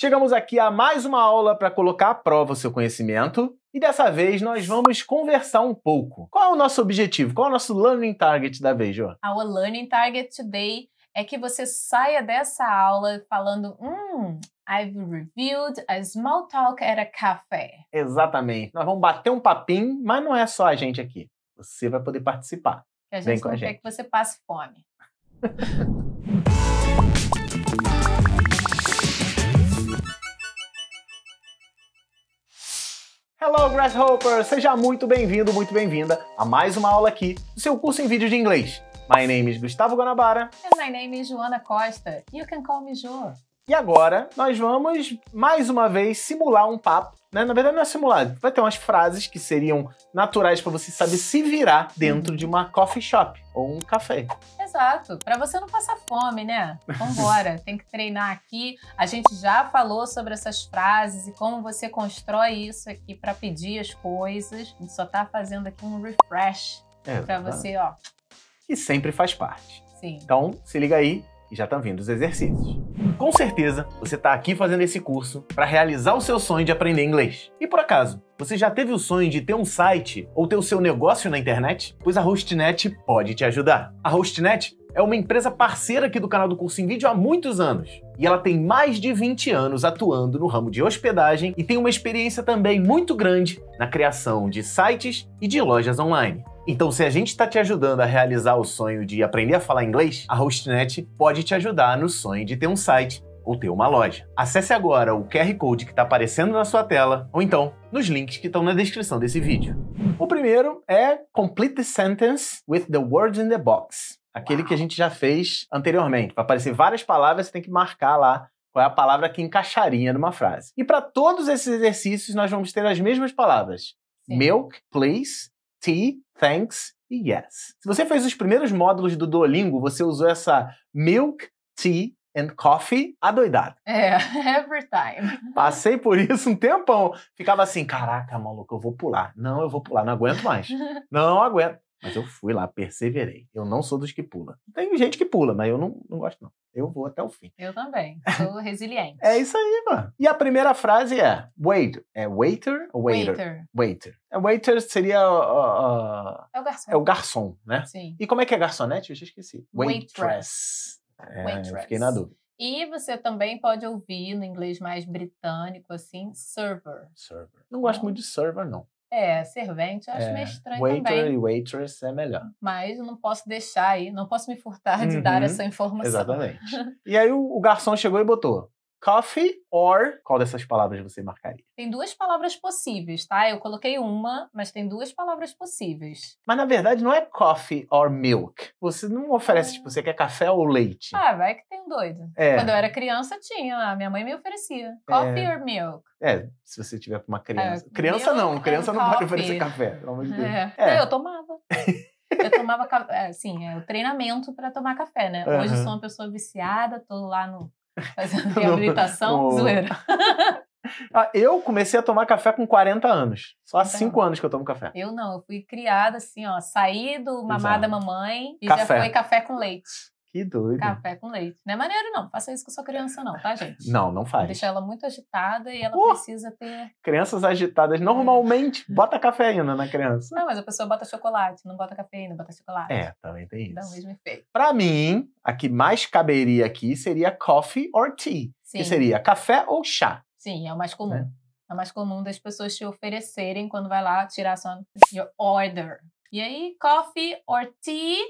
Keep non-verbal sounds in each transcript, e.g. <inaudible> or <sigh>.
Chegamos aqui a mais uma aula para colocar à prova o seu conhecimento e dessa vez nós vamos conversar um pouco. Qual é o nosso objetivo? Qual é o nosso learning target da vez, João? Our learning target today é que você saia dessa aula falando, hum, I've reviewed a small talk at a café. Exatamente. Nós vamos bater um papinho, mas não é só a gente aqui. Você vai poder participar. a gente Vem com não a gente. quer que você passe fome. <laughs> Hello Grasshopper! Seja muito bem-vindo, muito bem-vinda a mais uma aula aqui do seu curso em vídeo de inglês. My name is Gustavo Guanabara. And my name is Joana Costa. You can call me Jo. E agora nós vamos mais uma vez simular um papo. Né? Na verdade, não é simulado. Vai ter umas frases que seriam naturais para você saber se virar dentro de uma coffee shop ou um café. Exato. Para você não passar fome, né? Vambora. <laughs> Tem que treinar aqui. A gente já falou sobre essas frases e como você constrói isso aqui para pedir as coisas. A gente só tá fazendo aqui um refresh é, para você, ó. Que sempre faz parte. Sim. Então, se liga aí e já estão vindo os exercícios. Com certeza, você está aqui fazendo esse curso para realizar o seu sonho de aprender inglês. E por acaso, você já teve o sonho de ter um site ou ter o seu negócio na internet? Pois a Hostnet pode te ajudar. A Hostnet é uma empresa parceira aqui do canal do Curso em Vídeo há muitos anos. E ela tem mais de 20 anos atuando no ramo de hospedagem e tem uma experiência também muito grande na criação de sites e de lojas online. Então, se a gente está te ajudando a realizar o sonho de aprender a falar inglês, a Hostnet pode te ajudar no sonho de ter um site ou ter uma loja. Acesse agora o QR Code que está aparecendo na sua tela ou então nos links que estão na descrição desse vídeo. O primeiro é Complete the Sentence with the Words in the Box. Aquele que a gente já fez anteriormente. Vai aparecer várias palavras, você tem que marcar lá qual é a palavra que encaixaria numa frase. E para todos esses exercícios, nós vamos ter as mesmas palavras. Sim. Milk, please, T, thanks e yes. Se você fez os primeiros módulos do Duolingo, você usou essa milk, tea and coffee adoidado. É, <laughs> every time. Passei por isso um tempão. Ficava assim, caraca, maluco, eu vou pular. Não, eu vou pular, não aguento mais. <laughs> Não aguento. Mas eu fui lá, perseverei. Eu não sou dos que pula. Tem gente que pula, mas eu não, não gosto, não. Eu vou até o fim. Eu também. <laughs> Sou resiliente. é isso aí, mano. E a primeira frase é wait. É waiter ou waiter? Waiter. Waiter. É, waiter seria. Uh, uh, é o garçom. É o garçom, né? Sim. E como é que é garçonete? Eu já esqueci. Waitress. Waitress. É, Waitress. Fiquei na dúvida. E você também pode ouvir no inglês mais britânico, assim, server. Server. Não gosto muito de server, não. É, servente eu acho é, meio estranho waiter também. Waiter e waitress é melhor. Mas não posso deixar aí, não posso me furtar de uhum, dar essa informação. Exatamente. <laughs> e aí o, o, garçom chegou e botou coffee or. Qual dessas palavras você marcaria? Tem duas palavras possíveis, tá? Eu coloquei uma, mas tem duas palavras possíveis. Mas na verdade não é coffee or milk. Você não oferece, tipo, ah. você quer café ou leite. Ah, vai que tem um doido. É. Quando eu era criança tinha lá, minha mãe me oferecia. É. Coffee é. or milk. É, se você tiver pra uma criança. É, criança não, criança não coffee. pode oferecer café, pelo amor de Deus. É. é. Eu tomava. Eu tomava, assim, é o treinamento para tomar café, né? Uhum. Hoje sou uma pessoa viciada, tô lá no Fazendo reabilitação? <laughs> Zoeira. <laughs> Ah, eu comecei a tomar café com 40 anos. Só há 5 então. anos que eu tomo café. Eu não, eu fui criada assim, ó. Saí do mamá da mamãe e café. já foi café com leite. Que doido. Café com leite. Não é maneiro, não. Faça isso com sua criança, não, tá, gente? Não, não faz. Deixa ela muito agitada e ela uh! precisa ter. Crianças agitadas é. normalmente bota cafeína na criança. Não, mas a pessoa bota chocolate, não bota cafeína, bota chocolate. É, também tem isso. Dá o mesmo efeito. Pra mim, a que mais caberia aqui seria coffee or tea. Sim. Que seria café ou chá. Sim, é o mais comum. É. é o mais comum das pessoas te oferecerem quando vai lá tirar sua your order. E aí, coffee or tea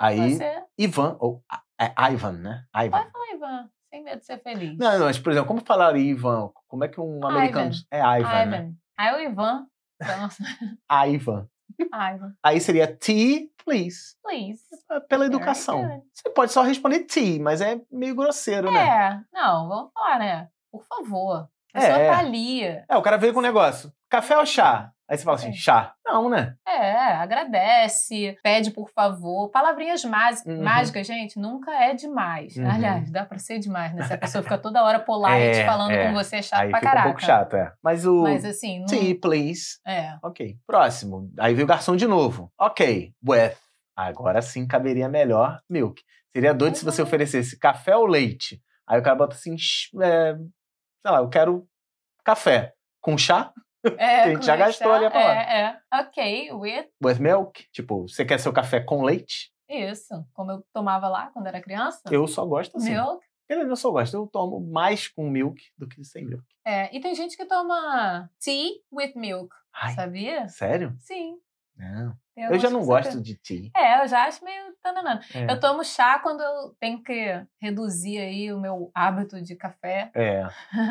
Aí, Você... Ivan, ou é, Ivan, né? Ivan. Vai falar Ivan, sem medo de ser feliz. Não, não, mas, por exemplo, como falar Ivan? Como é que um americano. Ivan. É Ivan. Ivan. Né? Aí é o Ivan. Então <laughs> <laughs> Ivan. Ivan. Aí seria tea, please. Please. É, pela educação. Você pode só responder tea, mas é meio grosseiro, é. né? É, não, vamos falar, né? Por favor. A é, pessoa tá ali. É, o cara veio com um negócio. Café ou chá? Aí você fala assim, é. chá. Não, né? É, agradece, pede por favor. Palavrinhas más, uhum. mágicas, gente, nunca é demais. Uhum. Aliás, dá pra ser demais, né? Se a pessoa fica toda hora polite é, falando é. com você, é chato Aí pra fica caraca. um pouco chato, é. Mas o... Mas assim... Não... Sim, please. É. Ok. Próximo. Aí vem o garçom de novo. Ok. With. Agora sim caberia melhor milk. Seria doido uhum. se você uhum. oferecesse café ou leite. Aí o cara bota assim, é, sei lá, eu quero café com chá. É, a gente já gastou ali a é, palavra. É, é. Ok, with. With milk. Tipo, você quer seu café com leite? Isso, como eu tomava lá quando era criança. Eu só gosto assim. Milk. Eu não só gosto, eu tomo mais com milk do que sem milk. É, e tem gente que toma tea with milk, Ai, sabia? Sério? Sim. Não. Eu, eu já não gosto de tea. É, eu já acho meio tananana. É. Eu tomo chá quando eu tenho que reduzir aí o meu hábito de café. É. <laughs>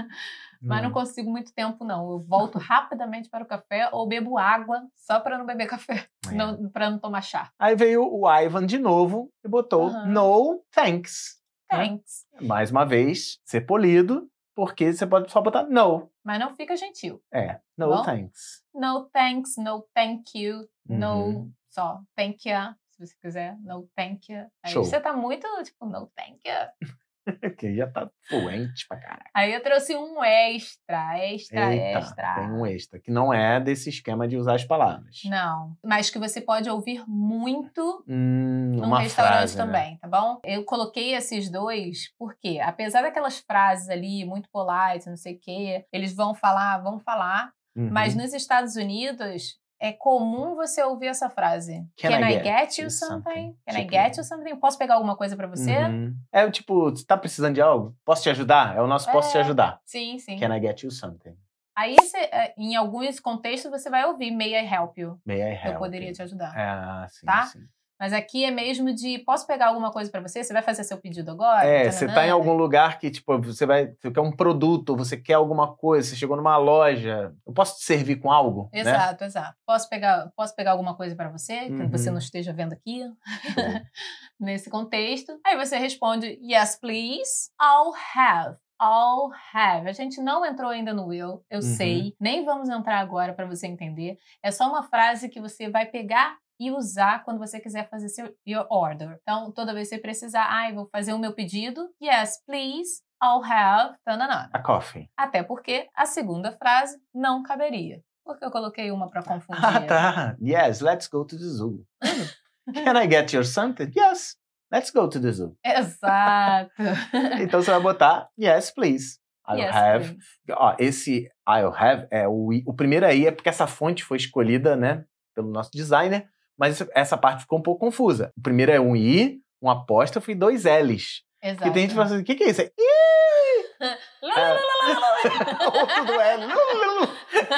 mas não hum. consigo muito tempo, não. Eu volto rapidamente para o café ou bebo água só para não beber <laughs> café, é. para não tomar chá. Aí veio o Ivan de novo e botou uhum. no thanks. Né? Thanks. Né? Mais uma vez, ser polido, porque você pode só botar no. Mas não fica gentil. É, no tá Bom? thanks. No thanks, no thank you, uhum. no só thank you, se você quiser, no thank you. Aí Show. você tá muito tipo, no thank you. <laughs> que já tá fluente pra caralho. Aí eu trouxe um extra, extra, Eita, extra. Tem um extra, que não é desse esquema de usar as palavras. Não, mas que você pode ouvir muito hum, num restaurante frase, né? também, né? tá bom? Eu coloquei esses dois porque, apesar daquelas frases ali, muito polite, não sei o quê, eles vão falar, vão falar, Uhum. Mas nos Estados Unidos, é comum você ouvir essa frase. Can, Can I, I, get, you something? something? Can tipo... I get you something? Posso pegar alguma coisa para você? Uhum. É tipo, você tá precisando de algo? Posso te ajudar? É o nosso é... posso te é, ajudar. Sim, sim. Can I get you something? Aí, cê, é, em alguns contextos, você vai ouvir May I help you? May I help Eu poderia you. te ajudar. Ah, sim, tá? sim. Mas aqui é mesmo de posso pegar alguma coisa para você? Você vai fazer seu pedido agora? É, você tá em algum lugar que, tipo, você vai. Você quer um produto, você quer alguma coisa, você chegou numa loja. Eu posso te servir com algo? Né? Exato, né? exato. Posso pegar, posso pegar alguma coisa para você, que uhum. você não esteja vendo aqui? <laughs> Nesse contexto. Aí você responde: Yes, please. I'll have. All have. A gente não entrou ainda no will, eu uhum. sei. Nem vamos entrar agora para você entender. É só uma frase que você vai pegar e usar quando você quiser fazer seu your order. Então, toda vez que você precisar, ai, ah, vou fazer o meu pedido, yes, please, I'll have tanana. A coffee. Até porque a segunda frase não caberia. Porque eu coloquei uma para <laughs> ah, confundir. Ah, tá. Yes, let's go to the zoo. Uhum. Can I get your something? Yes, let's go to the zoo. Exato. <laughs> então você vai botar yes, please. I'll yes, have. Please. Ó, esse I'll have é o, o primeiro aí é porque essa fonte foi escolhida, né, pelo nosso designer mas essa parte ficou um pouco confusa. O primeiro é um I, um apóstrofe e dois L's. Exato. E tem gente que fala assim, o que, que é isso? É, <laughs> <laughs> Outro do L.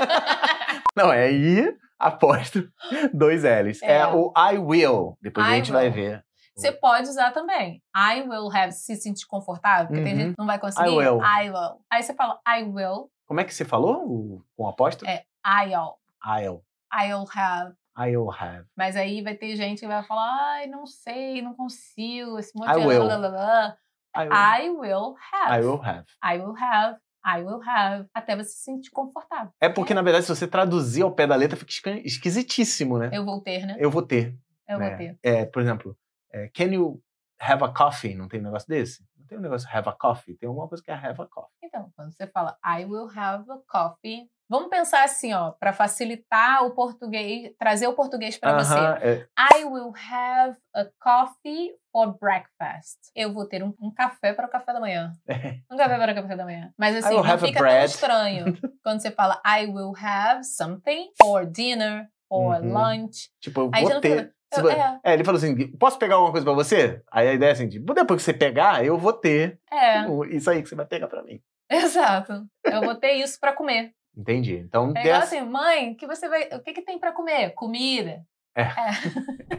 <laughs> Não, é I, apóstrofe, dois L's. É, é o I will. Depois I a gente will. vai ver. Você pode usar também. I will have, se sentir confortável, porque tem uhum. gente que não vai conseguir. I will. I will. Aí você fala I will. Como é que você falou com um apóstrofe? É I'll. I'll. I'll have I will have. Mas aí vai ter gente que vai falar, ai, não sei, não consigo, esse monte I de will. I will. I will have. I will have. I will have. I will have, até você se sentir confortável. É porque, na verdade, se você traduzir ao pé da letra, fica esquisitíssimo, né? Eu vou ter, né? Eu vou ter. Eu né? vou ter. É, por exemplo, é, can you have a coffee? Não tem um negócio desse? tem um negócio have a coffee, tem alguma coisa que é have a coffee. Então, quando você fala I will have a coffee, vamos pensar assim, ó, para facilitar o português, trazer o português para uh -huh, você. É... I will have a coffee for breakfast. Eu vou ter um, um café para o café da manhã. <laughs> um café para o café da manhã. Mas assim, não fica tão estranho <laughs> quando você fala I will have something for dinner or uhum. lunch. Tipo, eu vou ter. Fala, eu, tipo, é. é. ele falou assim: posso pegar alguma coisa pra você? Aí a ideia é assim: tipo, depois que você pegar, eu vou ter é. isso aí que você vai pegar pra mim. Exato. Eu vou ter isso pra comer. Entendi. Então. Pegar é dessa... assim, mãe, que você vai. O que, que tem pra comer? Comida. É. é.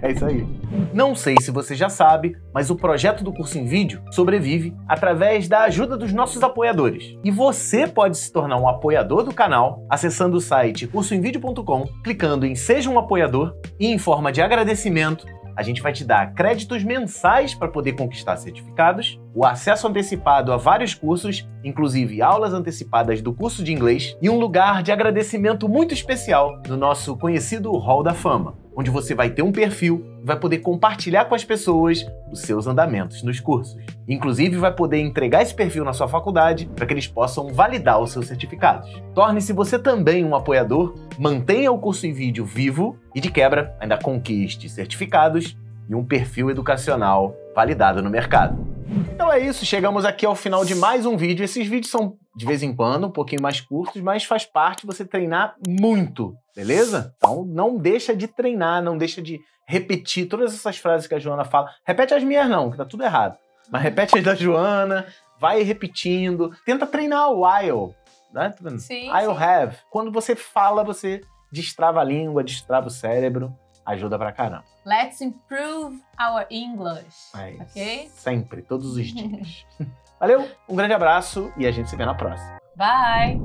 É. isso aí. Não sei se você já sabe, mas o projeto do curso em vídeo sobrevive através da ajuda dos nossos apoiadores. E você pode se tornar um apoiador do canal acessando o site cursoemvideo.com, clicando em Seja um Apoiador e, em forma de agradecimento, a gente vai te dar créditos mensais para poder conquistar certificados, o acesso antecipado a vários cursos, inclusive aulas antecipadas do curso de inglês, e um lugar de agradecimento muito especial no nosso conhecido Hall da Fama onde você vai ter um perfil e vai poder compartilhar com as pessoas os seus andamentos nos cursos. Inclusive, vai poder entregar esse perfil na sua faculdade para que eles possam validar os seus certificados. Torne-se você também um apoiador, mantenha o curso em vídeo vivo e, de quebra, ainda conquiste certificados e um perfil educacional validado no mercado. Então é isso, chegamos aqui ao final de mais um vídeo. Esses vídeos são de vez em quando, um pouquinho mais curtos, mas faz parte você treinar muito, beleza? Então não deixa de treinar, não deixa de repetir todas essas frases que a Joana fala. Repete as minhas não, que tá tudo errado. Mas repete as da Joana, vai repetindo, tenta treinar o while, né? Tá sim, I'll sim. have. Quando você fala, você destrava a língua, destrava o cérebro, ajuda pra caramba. Let's improve our English, Mas é ok? Sempre, todos os dias. <laughs> Valeu, um grande abraço e a gente se vê na próxima. Bye!